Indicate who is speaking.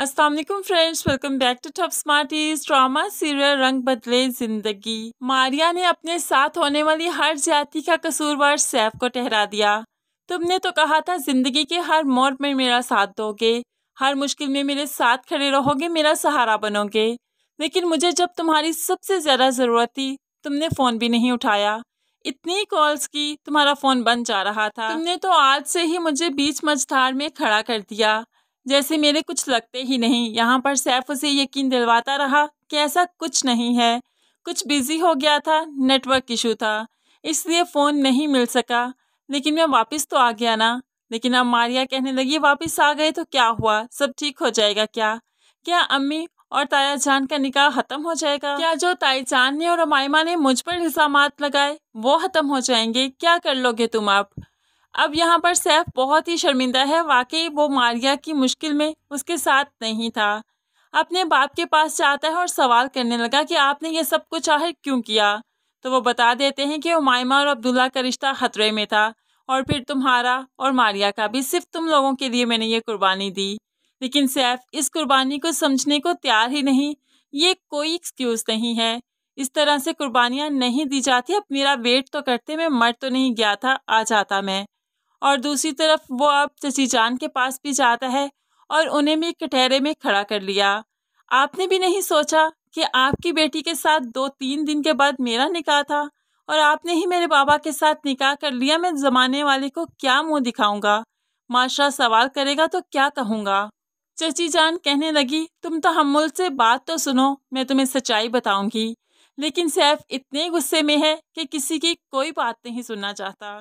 Speaker 1: Aslam friends welcome back to tough smarties drama serial Rang Badle जिंदगी मारिया ने अपने साथ होने वाली हर जाति का कसूरवार सैफ को ठहरा दिया तुमने तो कहा था जिंदगी के हर मोड़ में मेरा साथ दोगे हर मुश्किल में मेरे साथ खड़े रहोगे मेरा सहारा बनोगे लेकिन मुझे जब तुम्हारी सबसे ज़्यादा ज़रूरत थी तुमने फ़ोन भी नहीं उठाया इतनी कॉल्स की तुम्हारा फ़ोन बन जा रहा था तुमने तो आज से ही मुझे बीच मझधार में खड़ा कर दिया जैसे मेरे कुछ लगते ही नहीं यहाँ पर सैफ उसे यकीन दिलवाता रहा कि ऐसा कुछ नहीं है कुछ बिजी हो गया था नेटवर्क इशू था इसलिए फ़ोन नहीं मिल सका लेकिन मैं वापस तो आ गया ना लेकिन अब मारिया कहने लगी वापस आ गए तो क्या हुआ सब ठीक हो जाएगा क्या क्या अम्मी और ताया जान का निकाह खत्म हो जाएगा क्या जो ताई जान ने और अमायमा ने मुझ पर इल्जाम लगाए वो खत्म हो जाएंगे क्या कर लोगे तुम आप अब यहाँ पर सैफ बहुत ही शर्मिंदा है वाकई वो मारिया की मुश्किल में उसके साथ नहीं था अपने बाप के पास जाता है और सवाल करने लगा कि आपने ये सब कुछ आखिर क्यों किया तो वो बता देते हैं कि उमायमा और अब्दुल्ला का रिश्ता खतरे में था और फिर तुम्हारा और मारिया का भी सिर्फ तुम लोगों के लिए मैंने ये कुर्बानी दी लेकिन सैफ इस कुर्बानी को समझने को तैयार ही नहीं ये कोई एक्सक्यूज़ नहीं है इस तरह से कुर्बानियाँ नहीं दी जाती अब मेरा वेट तो करते मैं मर तो नहीं गया था आ जाता मैं और दूसरी तरफ वो अब चची जान के पास भी जाता है और उन्हें भी कटहरे में खड़ा कर लिया आपने भी नहीं सोचा कि आपकी बेटी के साथ दो तीन दिन के बाद मेरा निकाह था और आपने ही मेरे बाबा के साथ निकाह कर लिया मैं जमाने वाले को क्या मुंह दिखाऊंगा माशा सवाल करेगा तो क्या कहूँगा चची जान कहने लगी तुम तो हमुल से बात तो सुनो मैं तुम्हें सच्चाई बताऊंगी लेकिन सैफ इतने गुस्से में है कि किसी की कोई बात नहीं सुनना चाहता